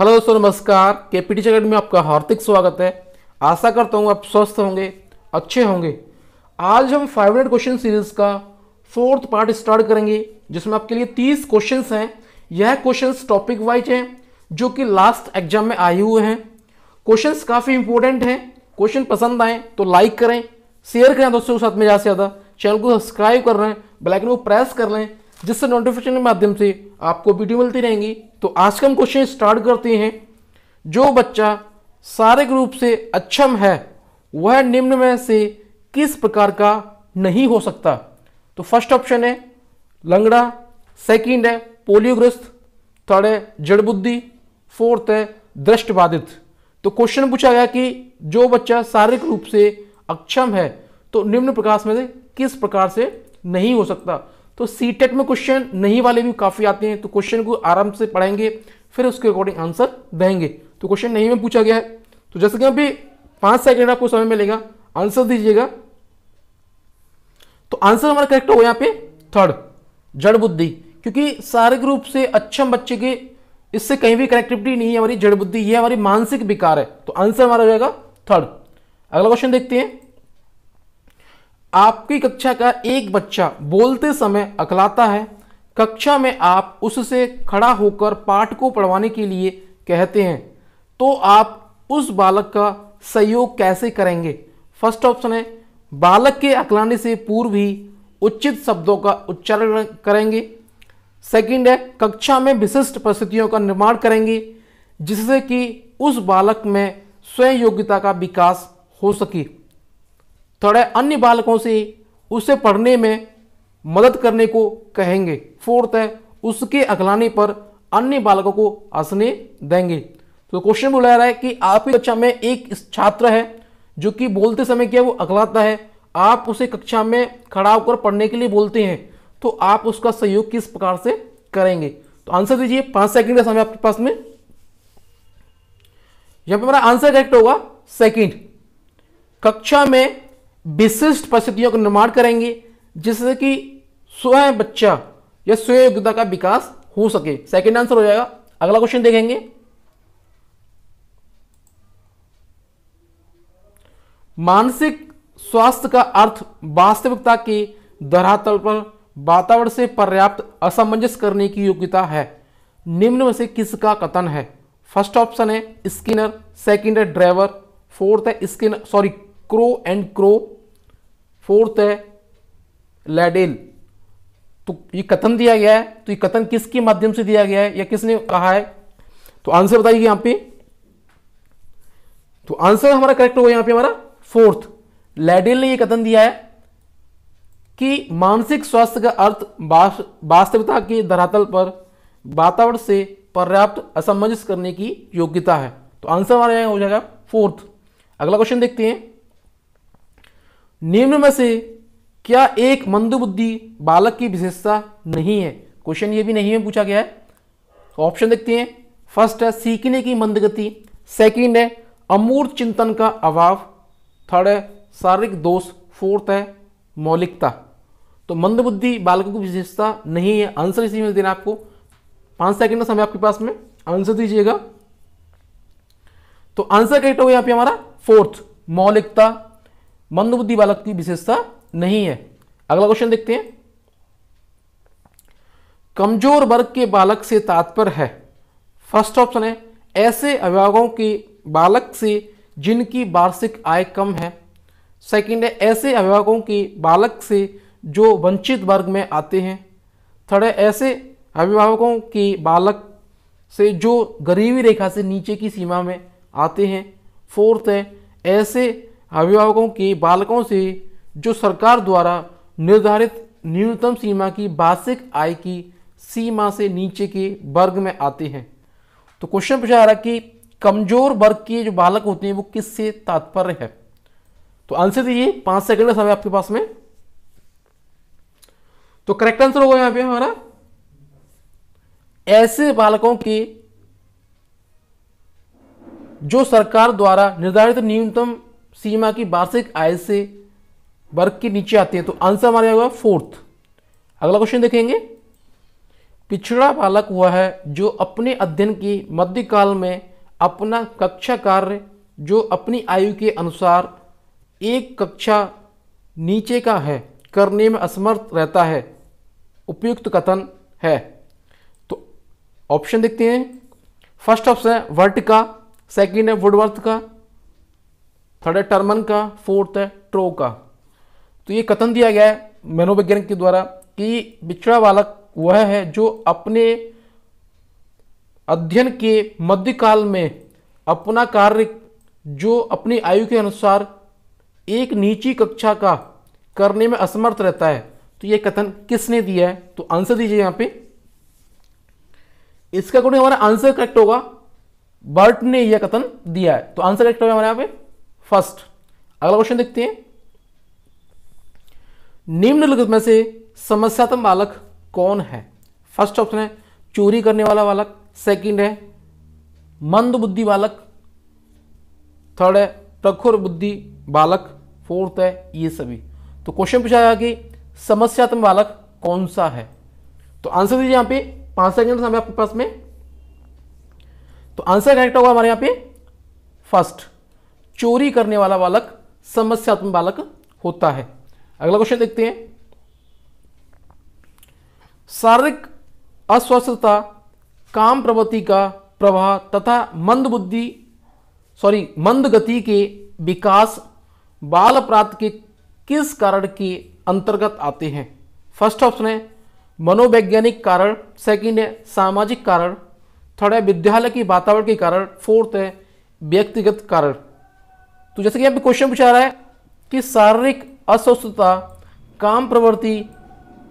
hello दोस्तों नमस्कार के पी टी में आपका हार्दिक स्वागत है आशा करता हूँ आप स्वस्थ होंगे अच्छे होंगे आज हम फाइव हंड्रेड क्वेश्चन सीरीज का फोर्थ पार्ट स्टार्ट करेंगे जिसमें आपके लिए तीस क्वेश्चन हैं यह क्वेश्चन टॉपिक वाइज हैं जो कि लास्ट एग्जाम में आए हुए हैं क्वेश्चन काफ़ी इंपॉर्टेंट हैं क्वेश्चन पसंद आए तो लाइक करें शेयर करें दोस्तों के साथ में ज़्यादा से ज़्यादा चैनल को सब्सक्राइब कर रहे हैं बेलाइकन को प्रेस कर लें जिससे नोटिफिकेशन के माध्यम से आपको वीडियो मिलती रहेंगी तो आज का हम क्वेश्चन स्टार्ट करते हैं जो बच्चा शारीरिक रूप से अक्षम है वह निम्न में से किस प्रकार का नहीं हो सकता तो फर्स्ट ऑप्शन है लंगड़ा सेकंड है पोलियोग्रस्त थर्ड है जड़ बुद्धि फोर्थ है दृष्टबाधित तो क्वेश्चन पूछा गया कि जो बच्चा शारीरिक रूप से अक्षम है तो निम्न प्रकाश में से किस प्रकार से नहीं हो सकता तो सी टेट में क्वेश्चन नहीं वाले भी काफ़ी आते हैं तो क्वेश्चन को आराम से पढ़ेंगे फिर उसके अकॉर्डिंग आंसर देंगे तो क्वेश्चन नहीं में पूछा गया है तो जैसे कि अभी पांच सेकेंड आपको समय मिलेगा आंसर दीजिएगा तो आंसर हमारा करेक्ट होगा यहाँ पे थर्ड जड़ बुद्धि क्योंकि शारीरिक रूप से अच्छे बच्चे के इससे कहीं भी कनेक्टिविटी नहीं है हमारी जड़ बुद्धि ये हमारी मानसिक विकार है तो आंसर हमारा हो जाएगा थर्ड अगला क्वेश्चन देखते हैं आपकी कक्षा का एक बच्चा बोलते समय अकलाता है कक्षा में आप उससे खड़ा होकर पाठ को पढ़वाने के लिए कहते हैं तो आप उस बालक का सहयोग कैसे करेंगे फर्स्ट ऑप्शन है बालक के अकलाने से पूर्व ही उचित शब्दों का उच्चारण करेंगे सेकंड है कक्षा में विशिष्ट परिस्थितियों का निर्माण करेंगे जिससे कि उस बालक में स्वयं योग्यता का विकास हो सके थोड़े अन्य बालकों से उसे पढ़ने में मदद करने को कहेंगे फोर्थ है उसके अखलाने पर अन्य बालकों को हंसने देंगे तो क्वेश्चन बोला रहा है कि आपकी कक्षा में एक छात्र है जो कि बोलते समय क्या वो अखलाता है आप उसे कक्षा में खड़ा होकर पढ़ने के लिए बोलते हैं तो आप उसका सहयोग किस प्रकार से करेंगे तो आंसर दीजिए पांच सेकंड का समय आपके पास में यहां पर मेरा आंसर करेक्ट होगा सेकंड कक्षा में विशिष्ट परिस्थितियों का निर्माण करेंगे जिससे कि स्वयं बच्चा या स्वयं योग्यता का विकास हो सके सेकेंड आंसर हो जाएगा अगला क्वेश्चन देखेंगे मानसिक स्वास्थ्य का अर्थ वास्तविकता के धरातल पर वातावरण से पर्याप्त असमंजस करने की योग्यता है निम्न में से किसका कथन है फर्स्ट ऑप्शन है स्किनर सेकंड है ड्राइवर फोर्थ है Skinner sorry Crow and Crow fourth है लैडेल तो ये कथन दिया गया है तो ये कथन किसके माध्यम से दिया गया है या किसने कहा है तो आंसर बताइए यहां पे तो आंसर हमारा करेक्ट होगा यहां पे हमारा फोर्थ लैडेल ने यह कथन दिया है कि मानसिक स्वास्थ्य का अर्थ वास्तविकता के धरातल पर वातावरण से पर्याप्त असमंजस करने की योग्यता है तो आंसर हमारा यहां हो जाएगा फोर्थ अगला क्वेश्चन देखते हैं निम्न में से क्या एक मंदबुद्धि बालक की विशेषता नहीं है क्वेश्चन ये भी नहीं है पूछा गया है ऑप्शन तो देखते हैं फर्स्ट है सीखने की मंदगति सेकंड है अमूर्त चिंतन का अभाव थर्ड है शारीरिक दोष फोर्थ है मौलिकता तो मंदबुद्धि बालकों की विशेषता नहीं है आंसर इसी में देना आपको पाँच सेकेंड का समय आपके पास में आंसर दीजिएगा तो आंसर करेक्ट हो गया यहाँ पे हमारा फोर्थ मौलिकता मंदबुद्धि बालक की विशेषता नहीं है अगला क्वेश्चन देखते हैं कमजोर वर्ग के बालक से तात्पर्य है फर्स्ट ऑप्शन है ऐसे अभिभावकों के बालक से जिनकी वार्षिक आय कम है सेकंड है ऐसे अभिभावकों के बालक से जो वंचित वर्ग में आते हैं थर्ड है ऐसे अभिभावकों के बालक से जो गरीबी रेखा से नीचे की सीमा में आते हैं फोर्थ है ऐसे अभिभावकों के बालकों से जो सरकार द्वारा निर्धारित न्यूनतम सीमा की वार्षिक आय की सीमा से नीचे के वर्ग में आते हैं तो क्वेश्चन पूछा जा रहा कि कमजोर वर्ग के जो बालक होते हैं वो किससे तात्पर्य है तो आंसर दीजिए पांच सेकंड का समय आपके पास में तो करेक्ट आंसर होगा यहां पे हमारा ऐसे बालकों के जो सरकार द्वारा निर्धारित न्यूनतम सीमा की वार्षिक आय से वर्ग के नीचे आते हैं तो आंसर हमारे होगा फोर्थ अगला क्वेश्चन देखेंगे पिछड़ा बालक हुआ है जो अपने अध्ययन के मध्यकाल में अपना कक्षा कार्य जो अपनी आयु के अनुसार एक कक्षा नीचे का है करने में असमर्थ रहता है उपयुक्त कथन है तो ऑप्शन देखते हैं फर्स्ट ऑप्शन है वर्ट का सेकेंड है वुडवर्थ का थर्ड है टर्मन का फोर्थ है ट्रो का तो ये कथन दिया गया है मनोवैज्ञानिक के द्वारा कि बिछड़ा बालक वह है जो अपने अध्ययन के मध्यकाल में अपना कार्य जो अपनी आयु के अनुसार एक नीची कक्षा का करने में असमर्थ रहता है तो यह कथन किसने दिया है तो आंसर दीजिए यहाँ पे इसका अकॉर्डिंग हमारा आंसर करेक्ट होगा बर्ट ने यह कथन दिया है तो आंसर करेक्ट होगा हमारे यहाँ पे फर्स्ट अगला क्वेश्चन देखते हैं निम्नलिखित में से समस्यात्म बालक कौन है फर्स्ट ऑप्शन है चोरी करने वाला बालक सेकंड है मंद बुद्धि बालक थर्ड है प्रखुर बुद्धि बालक फोर्थ है ये सभी तो क्वेश्चन पूछा गया कि समस्यात्म बालक कौन सा है तो आंसर दीजिए यहां पे पांच सेकेंड आपके पास में तो आंसर करेक्ट होगा हमारे यहां पे फर्स्ट चोरी करने वाला बालक समस्यात्मक बालक होता है अगला क्वेश्चन देखते हैं शारीरिक अस्वस्थता काम प्रवृत्ति का प्रभाव तथा मंद बुद्धि सॉरी मंद गति के विकास बाल प्राप्त के किस कारण के अंतर्गत आते हैं फर्स्ट ऑप्शन है मनोवैज्ञानिक कारण सेकंड है सामाजिक कारण थर्ड है विद्यालय की वातावरण के कारण फोर्थ है व्यक्तिगत कारण तो जैसे कि यहाँ पे क्वेश्चन पूछा रहा है कि शारीरिक अस्वस्थता काम प्रवृत्ति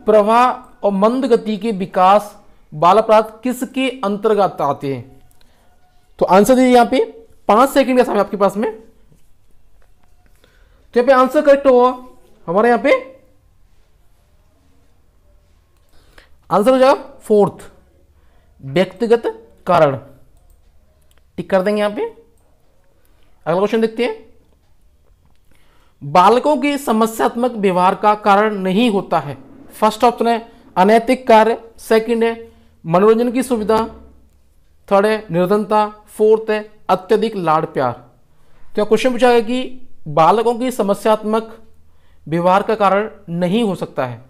प्रवाह और मंद गति के विकास बाल अपराध किसके अंतर्गत आते हैं तो आंसर दीजिए यहां पे पांच सेकंड का समय आपके पास में तो यहां पे आंसर करेक्ट होगा हमारे यहां पे आंसर हो जाएगा फोर्थ व्यक्तिगत कारण टिक कर देंगे यहां पे अगला क्वेश्चन देखते हैं बालकों के समस्यात्मक व्यवहार का कारण नहीं होता है फर्स्ट ऑप्शन है अनैतिक कार्य सेकंड है मनोरंजन की सुविधा थर्ड है निर्धनता फोर्थ है अत्यधिक लाड़ प्यार तो क्वेश्चन पूछा गया कि बालकों की समस्यात्मक व्यवहार का कारण नहीं हो सकता है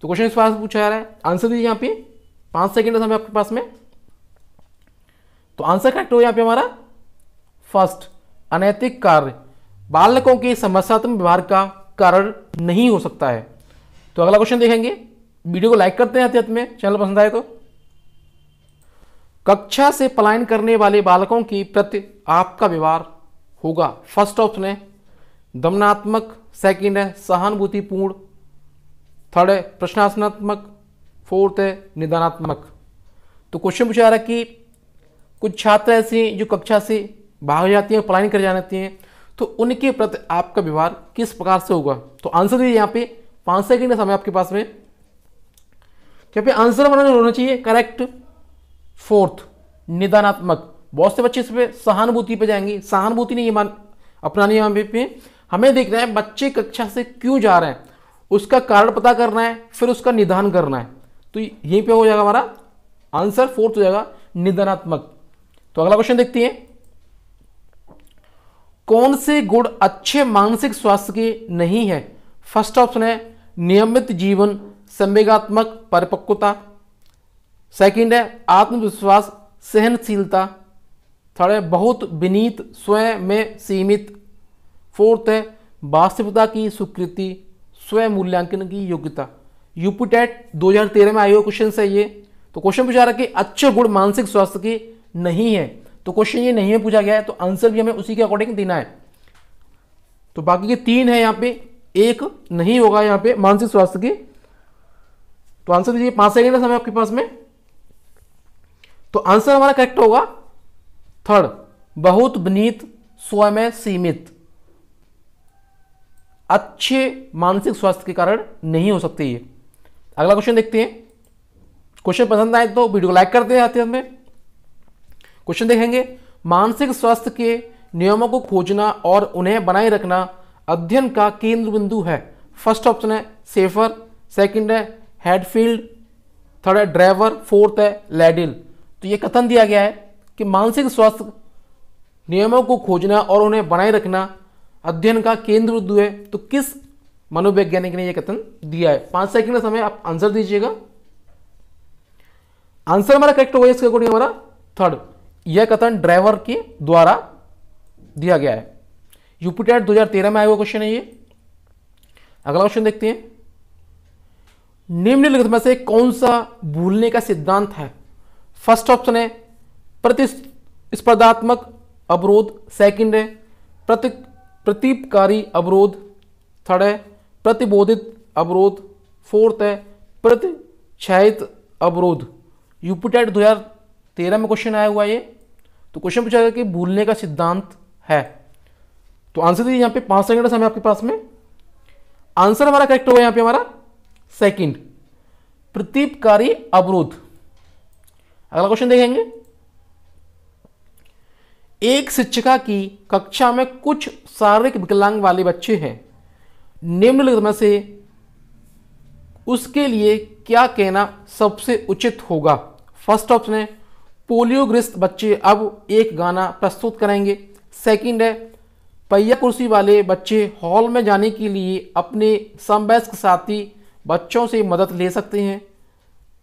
तो क्वेश्चन इस बार पूछा जा रहा है आंसर दीजिए यहाँ पे पाँच सेकेंड समय आपके पास में तो आंसर करेक्ट हो यहाँ पे हमारा फर्स्ट अनैतिक कार्य बालकों के समस्यात्मक व्यवहार का कारण नहीं हो सकता है तो अगला क्वेश्चन देखेंगे वीडियो को लाइक करते हैं अत्यंत में चैनल पसंद आए तो कक्षा से पलायन करने वाले बालकों के प्रति आपका व्यवहार होगा फर्स्ट ऑप्शन है दमनात्मक सेकंड है सहानुभूतिपूर्ण थर्ड है प्रश्नासनात्मक फोर्थ है निदानात्मक तो क्वेश्चन पूछा जा रहा है कि कुछ छात्र ऐसे हैं जो कक्षा से भाग जाते हैं पलायन कर जाती हैं तो उनके प्रति आपका व्यवहार किस प्रकार से होगा तो आंसर दीजिए यहाँ पे पांच सेकेंड का समय आपके पास में क्या पे आंसर बनाने होना चाहिए करेक्ट फोर्थ निदानात्मक बहुत से बच्चे इसमें सहानुभूति पे जाएंगे सहानुभूति नहीं मान अपनानी यहाँ पे हमें देखना है बच्चे कक्षा से क्यों जा रहे हैं उसका कारण पता करना है फिर उसका निदान करना है तो यहीं पे हो जाएगा हमारा आंसर फोर्थ हो जाएगा निदानात्मक तो अगला क्वेश्चन देखते हैं कौन से गुण अच्छे मानसिक स्वास्थ्य के नहीं है फर्स्ट ऑप्शन है नियमित जीवन संवेगात्मक परिपक्वता सेकंड है आत्मविश्वास सहनशीलता थर्ड है बहुत विनीत स्वयं में सीमित फोर्थ है वास्तविकता की स्वीकृति स्वयं मूल्यांकन की योग्यता यूपीटेट 2013 में आए हुए क्वेश्चन है ये तो क्वेश्चन पूछा रहा है कि अच्छे गुण मानसिक स्वास्थ्य के नहीं है तो क्वेश्चन ये नहीं में पूछा गया है तो आंसर भी हमें उसी के अकॉर्डिंग देना है तो बाकी के तीन है यहां पे एक नहीं होगा यहां पे मानसिक स्वास्थ्य के तो आंसर दीजिए पांच सेकेंड समय आपके पास में तो आंसर हमारा करेक्ट होगा थर्ड बहुत बनीत स्वयं सीमित अच्छे मानसिक स्वास्थ्य के कारण नहीं हो सकते ये अगला क्वेश्चन देखते हैं क्वेश्चन पसंद आए तो वीडियो को लाइक कर हैं आते हमें क्वेश्चन देखेंगे मानसिक स्वास्थ्य के नियमों को खोजना और उन्हें बनाए रखना अध्ययन का केंद्र बिंदु है फर्स्ट ऑप्शन है सेफर सेकंड है हेडफील्ड थर्ड है ड्राइवर फोर्थ है लेडिल तो ये कथन दिया गया है कि मानसिक स्वास्थ्य नियमों को खोजना और उन्हें बनाए रखना अध्ययन का केंद्र बिंदु है तो किस मनोवैज्ञानिक ने यह कथन दिया है पांच सेकंड समय आप आंसर दीजिएगा आंसर हमारा करेक्ट होगा इसके अकॉर्डिंग हमारा थर्ड यह कथन ड्राइवर के द्वारा दिया गया है यूपीटेट 2013 में आया हुआ क्वेश्चन है ये अगला क्वेश्चन देखते हैं निम्नलिखित में से कौन सा भूलने का सिद्धांत है फर्स्ट ऑप्शन है प्रतिस्पर्धात्मक अवरोध सेकंड है प्रति प्रतीपकारी अवरोध थर्ड है प्रतिबोधित अवरोध फोर्थ है प्रतिक्षायित अवरोध यूपीटेट 2013 में क्वेश्चन आया हुआ ये तो क्वेश्चन पूछा गया कि भूलने का सिद्धांत है तो आंसर दीजिए यहां पे पांच सेकंड समय आपके पास में आंसर हमारा करेक्ट होगा यहां पे हमारा सेकंड प्रतीपकारी अवरोध अगला क्वेश्चन देखेंगे एक शिक्षिका की कक्षा में कुछ शारीरिक विकलांग वाले बच्चे हैं निम्नलिखित में से उसके लिए क्या कहना सबसे उचित होगा फर्स्ट ऑप्शन है पोलियोग्रस्त बच्चे अब एक गाना प्रस्तुत करेंगे सेकंड है पहिया कुर्सी वाले बच्चे हॉल में जाने के लिए अपने समवयस्क साथी बच्चों से मदद ले सकते हैं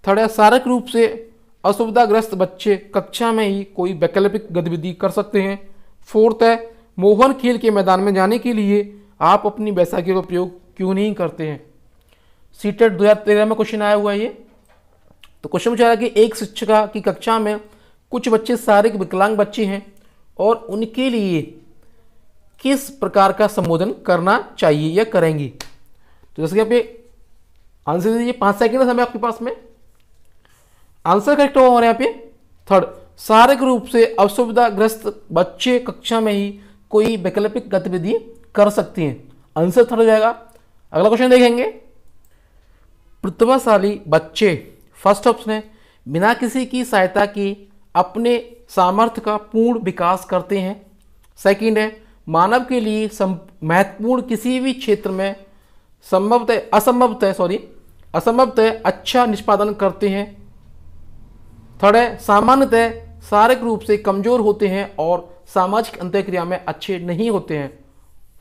थर्ड है शारीरिक रूप से असुविधाग्रस्त बच्चे कक्षा में ही कोई वैकल्पिक गतिविधि कर सकते हैं फोर्थ है मोहन खेल के मैदान में जाने के लिए आप अपनी बैसाखी का प्रयोग क्यों नहीं करते हैं सीटेट दो में क्वेश्चन आया हुआ है ये तो क्वेश्चन पूछा कि एक शिक्षिका की कक्षा में कुछ बच्चे शारीरिक विकलांग बच्चे हैं और उनके लिए किस प्रकार का संबोधन करना चाहिए या करेंगी तो जैसे कि आप ये आंसर दीजिए पाँच सेकेंड समय आपके पास में आंसर करेक्ट होगा हमारे यहाँ पे थर्ड शारीरिक रूप से असुविधाग्रस्त बच्चे कक्षा में ही कोई वैकल्पिक गतिविधि कर सकती हैं आंसर थर्ड हो जाएगा अगला क्वेश्चन देखेंगे प्रतिभाशाली बच्चे फर्स्ट ऑप्शन है बिना किसी की सहायता के अपने सामर्थ्य का पूर्ण विकास करते हैं सेकंड है मानव के लिए महत्वपूर्ण किसी भी क्षेत्र में संभवतः असंभवतः सॉरी असंभवतः अच्छा निष्पादन करते हैं थर्ड है सामान्यतः शारीरिक रूप से कमजोर होते हैं और सामाजिक अंत्यक्रिया में अच्छे नहीं होते हैं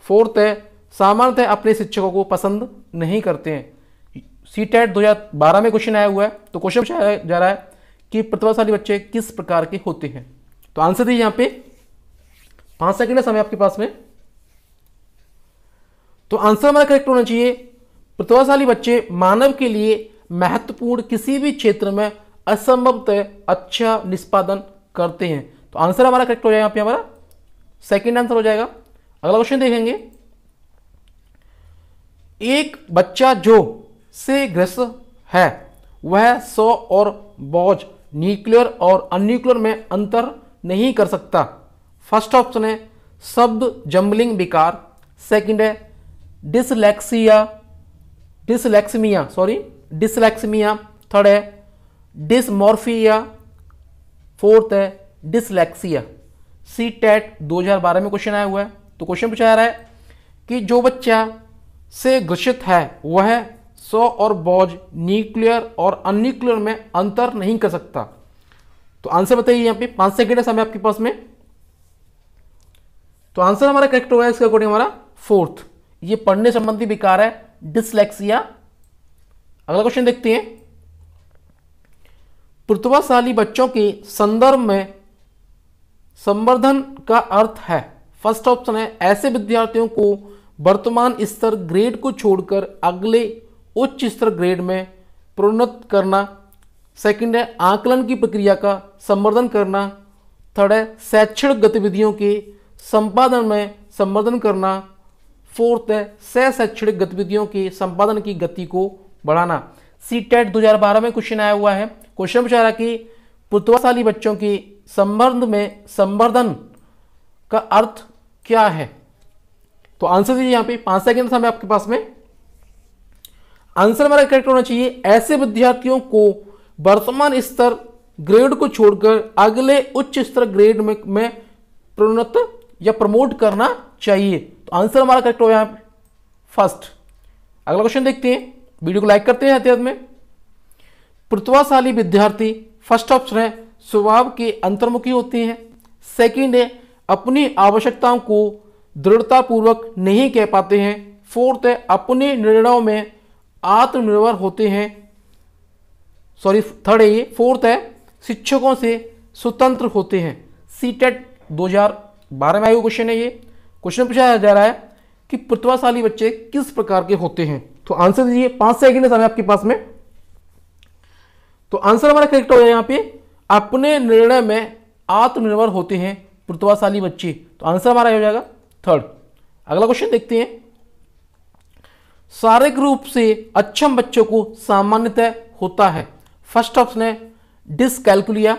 फोर्थ है सामान्यतः अपने शिक्षकों को पसंद नहीं करते हैं सी टेट e दो में क्वेश्चन आया हुआ है तो क्वेश्चन पूछा जा रहा है कि प्रतिभाशाली बच्चे किस प्रकार के होते हैं तो आंसर दिए यहां पे पांच सेकेंड है समय आपके पास में तो आंसर हमारा करेक्ट होना चाहिए प्रतिभाशाली बच्चे मानव के लिए महत्वपूर्ण किसी भी क्षेत्र में असंभवतः अच्छा निष्पादन करते हैं तो आंसर हमारा करेक्ट हो जाएगा हमारा सेकेंड आंसर हो जाएगा अगला क्वेश्चन देखेंगे एक बच्चा जो से ग्रस्त है वह सौ और बोझ न्यूक्लियर और अन्यूक्लियर में अंतर नहीं कर सकता फर्स्ट ऑप्शन है शब्द जम्बलिंग विकार सेकंड है डिसलेक्सिया डिसलेक्समिया सॉरी डिसलेक्समिया थर्ड है डिसमोर्फिया फोर्थ है डिसलेक्सिया सी टेट दो में क्वेश्चन आया हुआ है तो क्वेश्चन पूछा जा रहा है कि जो बच्चा से ग्रसित है वह सौ और बॉज न्यूक्लियर और अन्यूक्लियर में अंतर नहीं कर सकता तो आंसर बताइए यहां पे पांच सेकेंड है समय आपके पास में तो आंसर हमारा करेक्ट होगा इसके अकॉर्डिंग हमारा फोर्थ ये पढ़ने संबंधी विकार है डिसलेक्सिया अगला क्वेश्चन देखते हैं प्रतिभाशाली बच्चों के संदर्भ में संवर्धन का अर्थ है फर्स्ट ऑप्शन है ऐसे विद्यार्थियों को वर्तमान स्तर ग्रेड को छोड़कर अगले उच्च स्तर ग्रेड में प्रोन्नत करना सेकंड है आकलन की प्रक्रिया का संवर्धन करना थर्ड है शैक्षणिक गतिविधियों के संपादन में संवर्धन करना फोर्थ है सह शैक्षणिक गतिविधियों के संपादन की गति को बढ़ाना सी टेट e दो में क्वेश्चन आया हुआ है क्वेश्चन पूछा रहा कि पुतवाशाली बच्चों के संबंध में संवर्धन का अर्थ क्या है तो आंसर दीजिए यहाँ पे पांच सेकेंड समय आपके पास में आंसर हमारा करेक्ट होना चाहिए ऐसे विद्यार्थियों को वर्तमान स्तर ग्रेड को छोड़कर अगले उच्च स्तर ग्रेड में, में प्रोन्नत या प्रमोट करना चाहिए तो आंसर हमारा करेक्ट हो यहां फर्स्ट अगला क्वेश्चन देखते हैं वीडियो को लाइक करते हैं एहतियात में प्रतिभाशाली विद्यार्थी फर्स्ट ऑप्शन है स्वभाव के अंतर्मुखी होते हैं सेकेंड है अपनी आवश्यकताओं को दृढ़तापूर्वक नहीं कह पाते हैं फोर्थ है अपने निर्णयों में आत्मनिर्भर होते हैं सॉरी थर्ड है ये फोर्थ है शिक्षकों से स्वतंत्र होते हैं सी टेट e दो में आयु क्वेश्चन है ये क्वेश्चन पूछा जा रहा है कि प्रतिभाशाली बच्चे किस प्रकार के होते हैं तो आंसर दीजिए पांच सेकेंड समय आपके पास में तो आंसर हमारा करेक्ट हो जाए यहां पे अपने निर्णय में आत्मनिर्भर होते हैं प्रतिभाशाली बच्चे तो आंसर हमारा हो जाएगा थर्ड अगला क्वेश्चन देखते हैं शारीरिक रूप से अक्षम बच्चों को सामान्यतः होता है फर्स्ट ऑप्शन है डिसकैलकुलिया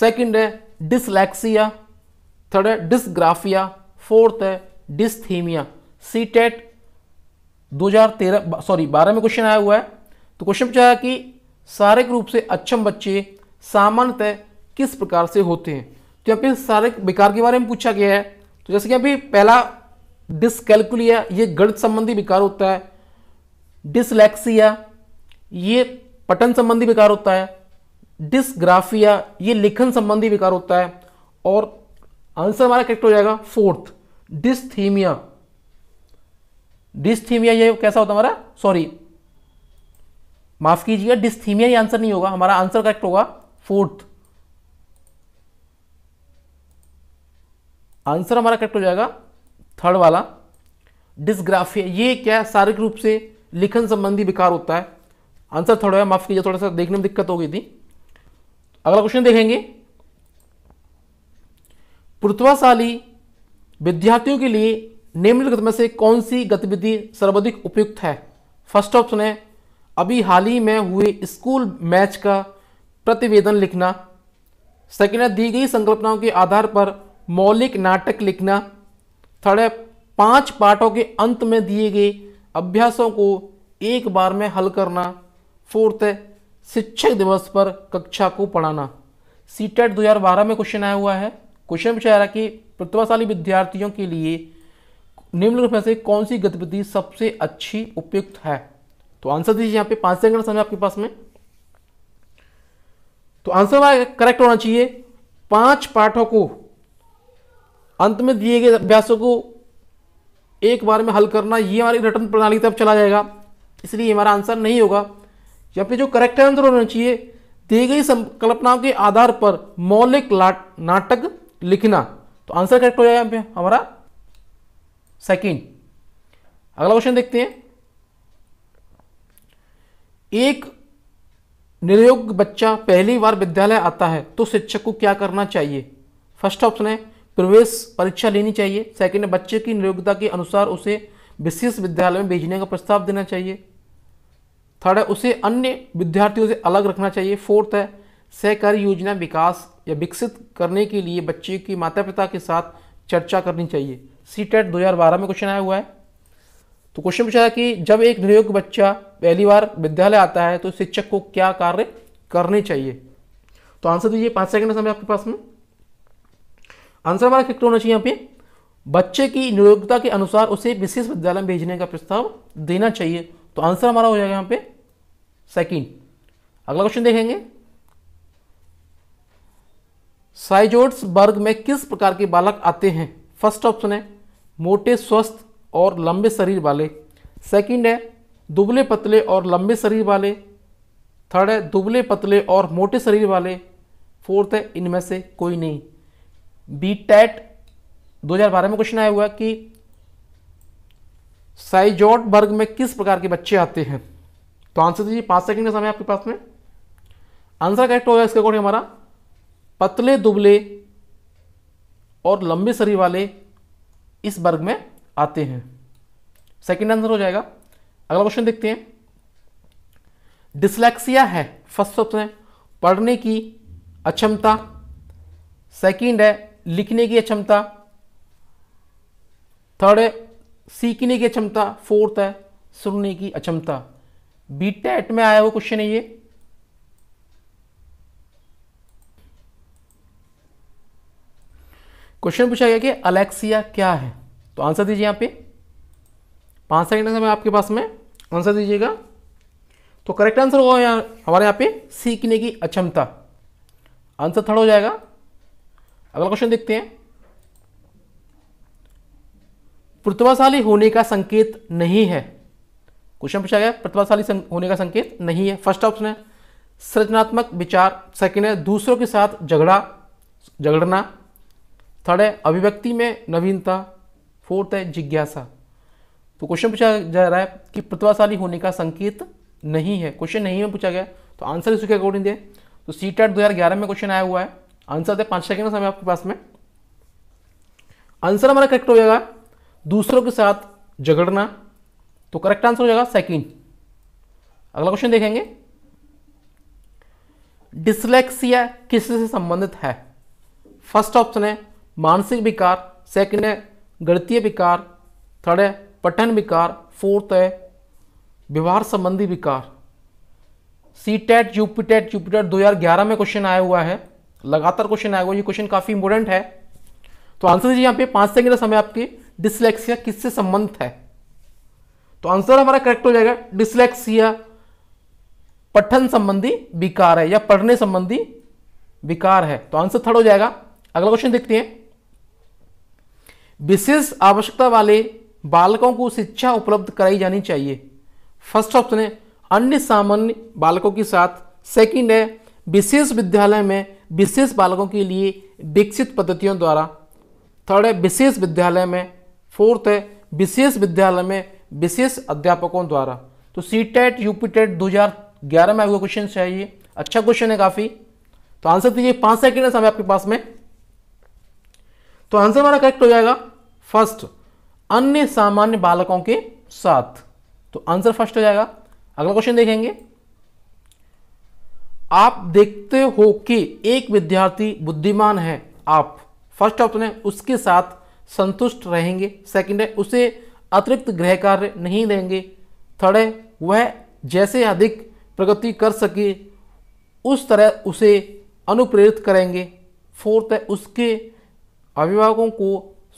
सेकंड है डिसलैक्सिया थर्ड है डिसग्राफिया फोर्थ है डिस्थीमिया सी टेट दो सॉरी बारह में क्वेश्चन आया हुआ है तो क्वेश्चन पूछा है कि शारीरिक रूप से अक्षम बच्चे सामान्यतः किस प्रकार से होते हैं तो यहाँ पे शारीरिक विकार के बारे में पूछा गया है तो जैसे कि अभी पहला डिसकैलकुलिया ये गणित संबंधी विकार होता है डिसलेक्सिया ये पठन संबंधी विकार होता है डिसग्राफिया ये लिखन संबंधी विकार होता है और आंसर हमारा करेक्ट हो जाएगा फोर्थ डिस्थीमिया डिस्थीमिया ये कैसा होता हमारा सॉरी माफ कीजिएगा डिस्थीमिया ये आंसर नहीं होगा हमारा आंसर करेक्ट होगा फोर्थ आंसर हमारा करेक्ट हो जाएगा थर्ड वाला डिसग्राफिया ये क्या है शारीरिक रूप से लिखन संबंधी विकार होता है आंसर थर्ड है माफ कीजिए थोड़ा सा देखने में दिक्कत हो गई थी अगला क्वेश्चन देखेंगे पृथ्वाशाली विद्यार्थियों के लिए निम्नलिखित में से कौन सी गतिविधि सर्वाधिक उपयुक्त है फर्स्ट ऑप्शन है अभी हाल ही में हुए स्कूल मैच का प्रतिवेदन लिखना सेकेंड है दी गई संकल्पनाओं के आधार पर मौलिक नाटक लिखना साढ़े पाँच पाठों के अंत में दिए गए अभ्यासों को एक बार में हल करना फोर्थ है शिक्षक दिवस पर कक्षा को पढ़ाना सी टेट e दो में क्वेश्चन आया हुआ है क्वेश्चन पूछा जा रहा कि प्रतिभाशाली विद्यार्थियों के लिए निम्नलिखित में से कौन सी गतिविधि सबसे अच्छी उपयुक्त है तो आंसर दीजिए यहाँ पे पाँच सेकंड समय आपके पास में तो आंसर करेक्ट होना चाहिए पांच पाठों को अंत में दिए गए अभ्यासों को एक बार में हल करना ये हमारी रिटर्न प्रणाली तब चला जाएगा इसलिए हमारा आंसर नहीं होगा या फिर जो करेक्ट आंसर होना चाहिए दी गई संकल्पनाओं के आधार पर मौलिक नाटक लिखना तो आंसर करेक्ट हो जाएगा यहाँ पे हमारा सेकंड अगला क्वेश्चन देखते हैं एक निरयोग बच्चा पहली बार विद्यालय आता है तो शिक्षक को क्या करना चाहिए फर्स्ट ऑप्शन है प्रवेश परीक्षा लेनी चाहिए सेकेंड बच्चे की नियोग्यता के अनुसार उसे विशेष विद्यालय में भेजने का प्रस्ताव देना चाहिए थर्ड है उसे अन्य विद्यार्थियों से अलग रखना चाहिए फोर्थ है सहकारी योजना विकास या विकसित करने के लिए बच्चे के माता पिता के साथ चर्चा करनी चाहिए सी टेट e दो में क्वेश्चन आया हुआ है तो क्वेश्चन पूछा है कि जब एक निरोग बच्चा पहली बार विद्यालय आता है तो शिक्षक को क्या कार्य करने चाहिए तो आंसर दीजिए पाँच सेकंड समय आपके पास में आंसर हमारा करेक्ट होना चाहिए यहाँ पे बच्चे की नियोग्यता के अनुसार उसे विशेष विद्यालय में भेजने का प्रस्ताव देना चाहिए तो आंसर हमारा हो जाएगा यहाँ पे सेकंड अगला क्वेश्चन देखेंगे साइजोट्स वर्ग में किस प्रकार के बालक आते हैं फर्स्ट ऑप्शन है मोटे स्वस्थ और लंबे शरीर वाले सेकंड है दुबले पतले और लंबे शरीर वाले थर्ड है दुबले पतले और मोटे शरीर वाले फोर्थ है इनमें से कोई नहीं बी टेट e दो में क्वेश्चन आया हुआ कि साइजोट वर्ग में किस प्रकार के बच्चे आते हैं तो आंसर दीजिए पांच सेकंड का समय आपके पास में आंसर करेक्ट होगा इसका अकॉर्डिंग हमारा पतले दुबले और लंबे सरी वाले इस वर्ग में आते हैं सेकंड आंसर हो जाएगा अगला क्वेश्चन देखते हैं डिसलेक्सिया है फर्स्ट ऑप्शन है पढ़ने की अक्षमता सेकंड है लिखने की क्षमता थर्ड है सीखने की क्षमता फोर्थ है सुनने की अक्षमता बी टेट में आया हुआ क्वेश्चन है ये क्वेश्चन पूछा गया कि अलेक्सिया क्या है तो आंसर दीजिए यहां पे पांच सेकंड समय आपके पास में आंसर दीजिएगा तो करेक्ट आंसर होगा यहां हमारे यहां पे सीखने की अक्षमता आंसर थर्ड हो जाएगा अगला क्वेश्चन देखते हैं प्रतिभाशाली होने का संकेत नहीं है क्वेश्चन पूछा गया प्रतिभाशाली होने का संकेत नहीं है फर्स्ट ऑप्शन है सृजनात्मक विचार सेकेंड है दूसरों के साथ झगड़ा झगड़ना थर्ड है अभिव्यक्ति में नवीनता फोर्थ है जिज्ञासा तो क्वेश्चन पूछा जा रहा है कि प्रतिभाशाली होने का संकेत नहीं है क्वेश्चन नहीं में पूछा गया तो आंसर इसके अकॉर्डिंग दे तो सी टेट e दो में क्वेश्चन आया हुआ है आंसर दे पांच सेकेंड समय आपके पास में आंसर हमारा करेक्ट हो जाएगा दूसरों के साथ झगड़ना तो करेक्ट आंसर हो जाएगा सेकेंड अगला क्वेश्चन देखेंगे डिसलेक्सिया किससे से संबंधित है फर्स्ट ऑप्शन है मानसिक विकार सेकंड है गणतीय विकार थर्ड है पठन विकार फोर्थ है व्यवहार संबंधी विकार C TET UP TET UP TET दो में क्वेश्चन आया हुआ है लगातार क्वेश्चन आएगा ये क्वेश्चन काफ़ी इंपोर्टेंट है तो आंसर दीजिए यहां पे पांच सेकंड का समय आपके डिसलेक्सिया किससे संबंधित है तो आंसर हमारा करेक्ट हो जाएगा डिसलेक्सिया पठन संबंधी विकार है या पढ़ने संबंधी विकार है तो आंसर थर्ड हो जाएगा अगला क्वेश्चन देखते हैं विशेष आवश्यकता वाले बालकों को शिक्षा उपलब्ध कराई जानी चाहिए फर्स्ट ऑप्शन है अन्य सामान्य बालकों के साथ सेकंड है विशेष विद्यालय में विशेष बालकों के लिए विकसित पद्धतियों द्वारा थर्ड है विशेष विद्यालय में फोर्थ है विशेष विद्यालय में विशेष अध्यापकों द्वारा तो सी टेट यूपी टेट दो में आपको क्वेश्चन चाहिए अच्छा क्वेश्चन है काफ़ी तो आंसर दीजिए पांच सेकेंड है समय आपके पास में तो आंसर हमारा करेक्ट हो जाएगा फर्स्ट अन्य सामान्य बालकों के साथ तो आंसर फर्स्ट हो जाएगा अगला क्वेश्चन देखेंगे आप देखते हो कि एक विद्यार्थी बुद्धिमान है आप फर्स्ट अपने तो उसके साथ संतुष्ट रहेंगे सेकंड है उसे अतिरिक्त गृह कार्य नहीं देंगे थर्ड है वह जैसे अधिक प्रगति कर सके उस तरह उसे अनुप्रेरित करेंगे फोर्थ है उसके अभिभावकों को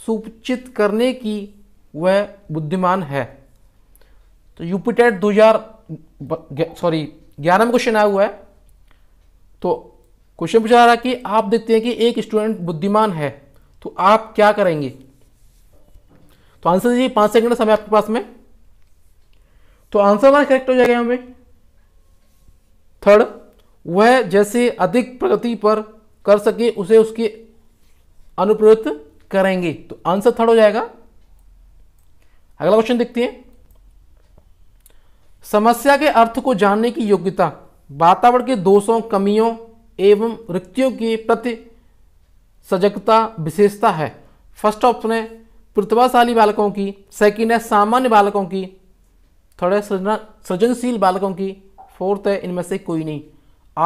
सूचित करने की वह बुद्धिमान है तो यूपीटेट दो हजार सॉरी ग्यारह में क्वेश्चन आया हुआ है तो क्वेश्चन पूछा रहा कि आप देखते हैं कि एक स्टूडेंट बुद्धिमान है तो आप क्या करेंगे तो आंसर दीजिए पांच सेकंड समय आपके पास में तो आंसर हमारा करेक्ट हो जाएगा हमें थर्ड वह जैसे अधिक प्रगति पर कर सके उसे उसके अनुप्रयुक्त करेंगे तो आंसर थर्ड हो जाएगा अगला क्वेश्चन देखते हैं समस्या के अर्थ को जानने की योग्यता वातावरण की दोषों कमियों एवं रिक्तियों के प्रति सजगता विशेषता है फर्स्ट ऑप्शन है प्रतिभाशाली बालकों की सेकेंड है सामान्य बालकों की थर्ड है सृजनशील बालकों की फोर्थ है इनमें से कोई नहीं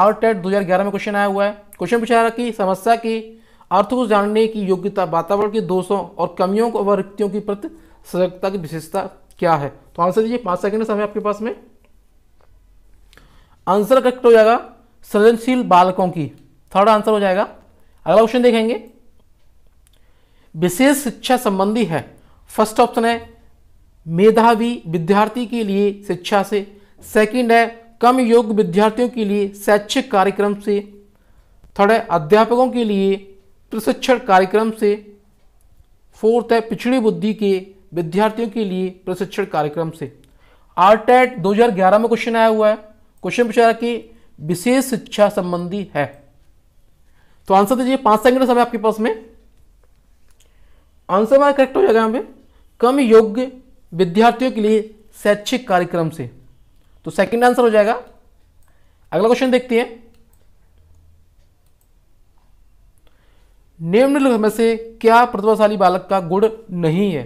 आर टेट दो में क्वेश्चन आया हुआ है क्वेश्चन पूछा कि समस्या की अर्थ को जानने की योग्यता वातावरण के दोषों और कमियों व रिक्तियों की प्रति सजगता की विशेषता क्या है तो आंसर दीजिए पाँच सेकंड समय आपके पास में आंसर करेक्ट हो जाएगा सृजनशील बालकों की थर्ड आंसर हो जाएगा अगला क्वेश्चन देखेंगे विशेष शिक्षा संबंधी है फर्स्ट ऑप्शन है मेधावी विद्यार्थी के लिए शिक्षा से सेकंड है कम योग्य विद्यार्थियों के लिए शैक्षिक कार्यक्रम से थर्ड है अध्यापकों के लिए प्रशिक्षण कार्यक्रम से फोर्थ है पिछड़ी बुद्धि के विद्यार्थियों के लिए प्रशिक्षण कार्यक्रम से आर टेट 2011 में क्वेश्चन आया हुआ है क्वेश्चन पूछा कि विशेष शिक्षा संबंधी है तो आंसर दीजिए पांच सेकंड समय आपके पास में आंसर हमारा करेक्ट हो जाएगा यहाँ कम योग्य विद्यार्थियों के लिए शैक्षिक कार्यक्रम से तो सेकंड आंसर हो जाएगा अगला क्वेश्चन देखते हैं निम्नलिखित में से क्या प्रतिभाशाली बालक का गुण नहीं है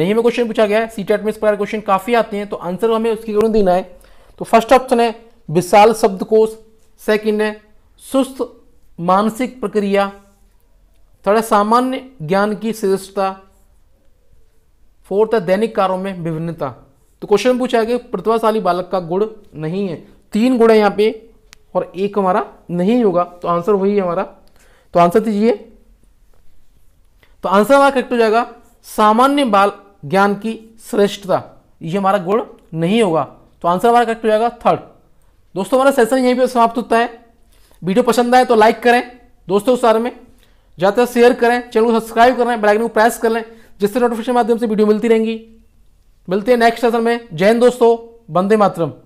नहीं में क्वेश्चन पूछा गया है सी टेट में इस प्रकार क्वेश्चन काफी आते हैं तो आंसर हमें उसकी गुण देना है तो फर्स्ट ऑप्शन है विशाल शब्दकोश सेकंड है सुस्त मानसिक प्रक्रिया थर्ड है सामान्य ज्ञान की श्रेष्ठता फोर्थ है दैनिक कार्यों में विभिन्नता तो क्वेश्चन पूछा है कि प्रतिभाशाली बालक का गुण नहीं है तीन गुण है यहाँ पे और एक हमारा नहीं होगा तो आंसर वही है हमारा तो आंसर दीजिए तो आंसर हमारा करेक्ट हो जाएगा सामान्य बाल ज्ञान की श्रेष्ठता ये हमारा गुण नहीं होगा तो आंसर हमारा करेक्ट हो जाएगा थर्ड दोस्तों हमारा सेशन यहीं पर समाप्त होता है वीडियो पसंद आए तो लाइक करें दोस्तों सारे में ज़्यादातर शेयर करें चैनल को सब्सक्राइब करें बेलाइकन को प्रेस कर लें जिससे नोटिफिकेशन माध्यम से वीडियो मिलती रहेंगी मिलते हैं नेक्स्ट सेशन में जय हिंद दोस्तों वंदे मातरम